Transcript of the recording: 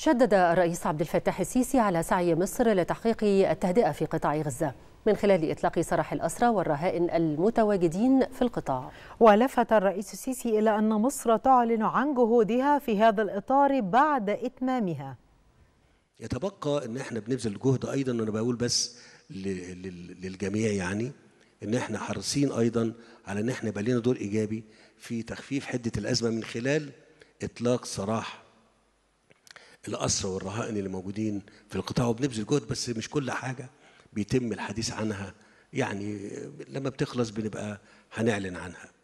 شدد الرئيس عبد الفتاح السيسي على سعي مصر لتحقيق التهدئة في قطاع غزة من خلال إطلاق سراح الأسرى والرهائن المتواجدين في القطاع ولفت الرئيس السيسي إلى أن مصر تعلن عن جهودها في هذا الإطار بعد إتمامها يتبقى أن احنا بنبذل جهد أيضا وأنا بقول بس للجميع يعني ان احنا حريصين ايضا على ان احنا يبقى لنا دور ايجابي في تخفيف حده الازمه من خلال اطلاق سراح الأسرى والرهائن اللي موجودين في القطاع وبنبذل جهد بس مش كل حاجة بيتم الحديث عنها يعني لما بتخلص بنبقى هنعلن عنها